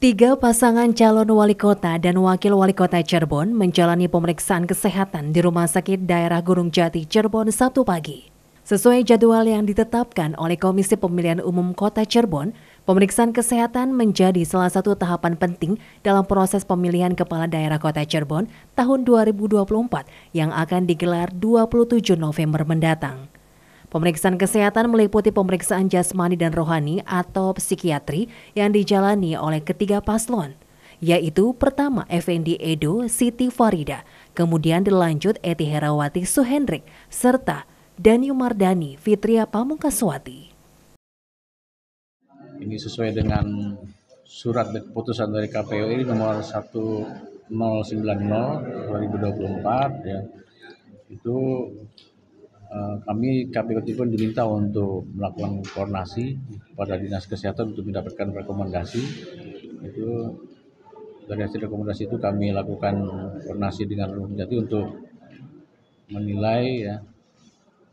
Tiga pasangan calon wali kota dan wakil wali kota Cirebon menjalani pemeriksaan kesehatan di Rumah Sakit Daerah Gunung Jati Cirebon Sabtu pagi. Sesuai jadwal yang ditetapkan oleh Komisi Pemilihan Umum Kota Cirebon, pemeriksaan kesehatan menjadi salah satu tahapan penting dalam proses pemilihan Kepala Daerah Kota Cirebon tahun 2024 yang akan digelar 27 November mendatang. Pemeriksaan kesehatan meliputi pemeriksaan jasmani dan rohani atau psikiatri yang dijalani oleh ketiga paslon, yaitu pertama Fnd Edo Siti Farida, kemudian dilanjut Eti Herawati Suhendrik, serta Dani Mardani Fitria Pamungkaswati. Ini sesuai dengan surat dan keputusan dari KPU ini nomor 1090 2024 ya itu kami KPU pun diminta untuk melakukan koordinasi pada dinas kesehatan untuk mendapatkan rekomendasi itu dari hasil rekomendasi itu kami lakukan koordinasi dengan Rumah Jati untuk menilai ya,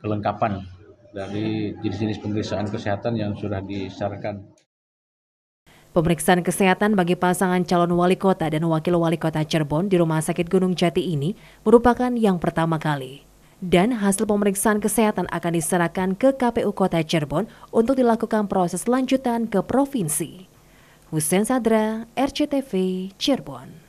kelengkapan dari jenis-jenis pemeriksaan kesehatan yang sudah disarankan. Pemeriksaan kesehatan bagi pasangan calon wali kota dan wakil wali kota Cirebon di Rumah Sakit Gunung Jati ini merupakan yang pertama kali dan hasil pemeriksaan kesehatan akan diserahkan ke KPU Kota Cirebon untuk dilakukan proses lanjutan ke provinsi. Hussein Sadra, RCTV, Cirebon.